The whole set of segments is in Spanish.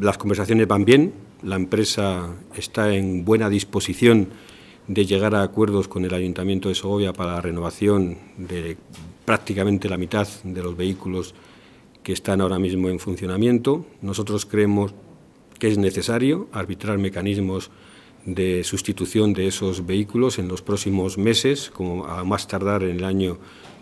Las conversaciones van bien, la empresa está en buena disposición de llegar a acuerdos con el Ayuntamiento de Sogovia para la renovación de prácticamente la mitad de los vehículos que están ahora mismo en funcionamiento. Nosotros creemos que es necesario arbitrar mecanismos de sustitución de esos vehículos en los próximos meses, como a más tardar en el año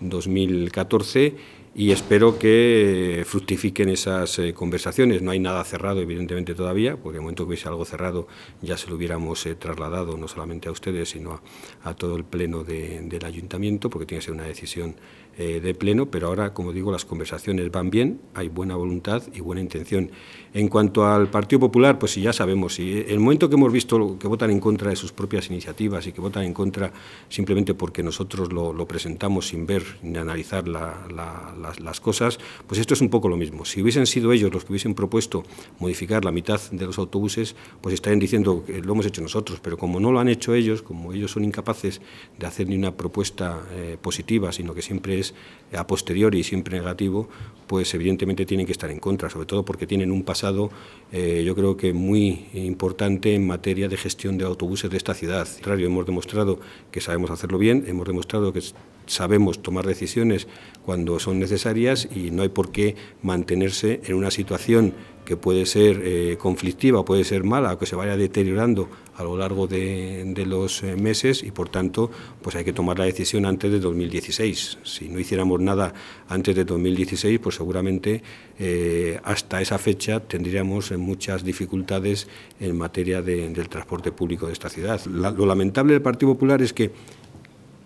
2014 y espero que fructifiquen esas eh, conversaciones. No hay nada cerrado, evidentemente, todavía, porque en el momento que hubiese algo cerrado ya se lo hubiéramos eh, trasladado no solamente a ustedes, sino a, todo el pleno del ayuntamiento, porque tiene que ser una decisión eh, de pleno, pero ahora, como digo, las conversaciones van bien, hay buena voluntad y buena intención. En cuanto al Partido Popular, pues sí, ya sabemos, si el momento que hemos visto que votan en contra de sus propias iniciativas y que votan en contra simplemente porque nosotros lo presentamos sin ver ni analizar las, cosas, pues esto es un poco lo mismo. Si hubiesen sido ellos los que hubiesen propuesto modificar la mitad de los autobuses, pues estarían diciendo que lo hemos hecho nosotros, pero como no lo han hecho ellos, como ellos son incapaces de hacer ni una propuesta eh, positiva, sino que siempre es a posteriori y siempre negativo, pues evidentemente tienen que estar en contra, sobre todo porque tienen un pasado, eh, yo creo que muy importante en materia de gestión de autobuses de esta ciudad. Al contrario, hemos demostrado que sabemos hacerlo bien, hemos demostrado que sabemos tomar decisiones cuando son necesarias y no hay por qué mantenerse en una situación que puede ser eh, conflictiva, puede ser mala, que se vaya deteriorando a lo largo de, los eh, meses y por tanto pues hay que tomar la decisión antes de 2016. Si no hiciéramos nada antes de 2016, pues seguramente eh, hasta esa fecha tendríamos muchas dificultades en materia del transporte público de esta ciudad. lo lamentable del Partido Popular es que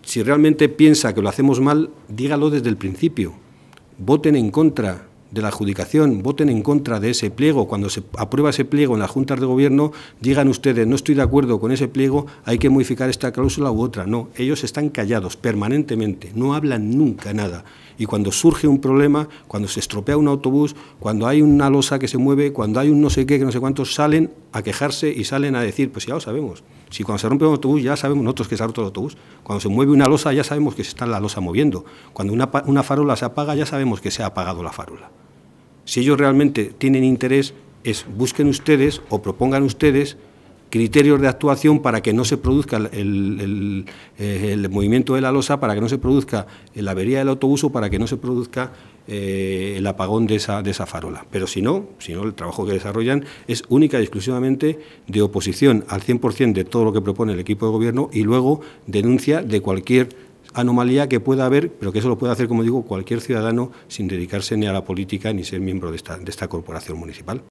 si realmente piensa que lo hacemos mal, dígalo desde el principio. Voten en contra, de la adjudicación, voten en contra de ese pliego. Cuando se aprueba ese pliego en las juntas de gobierno, digan ustedes, no estoy de acuerdo con ese pliego, hay que modificar esta cláusula u otra. No, ellos están callados permanentemente, no hablan nunca nada. Y cuando surge un problema, cuando se estropea un autobús, cuando hay una losa que se mueve, cuando hay un no sé qué, que no sé cuántos, salen a quejarse y salen a decir, pues ya lo sabemos. Si cuando se rompe un autobús ya sabemos nosotros que se ha roto el autobús. Cuando se mueve una losa ya sabemos que se está la losa moviendo. Cuando una, una farola se apaga ya sabemos que se ha apagado la farola. Si ellos realmente tienen interés, es busquen ustedes o propongan ustedes criterios de actuación para que no se produzca el, eh, movimiento de la losa, para que no se produzca la avería del autobús o para que no se produzca eh, el apagón de esa, de esa farola. Pero si no, si no, el trabajo que desarrollan es única y exclusivamente de oposición al 100% de todo lo que propone el equipo de gobierno y luego denuncia de cualquier anomalía que pueda haber, pero que eso lo puede hacer, como digo, cualquier ciudadano sin dedicarse ni a la política ni ser miembro de esta, de esta corporación municipal.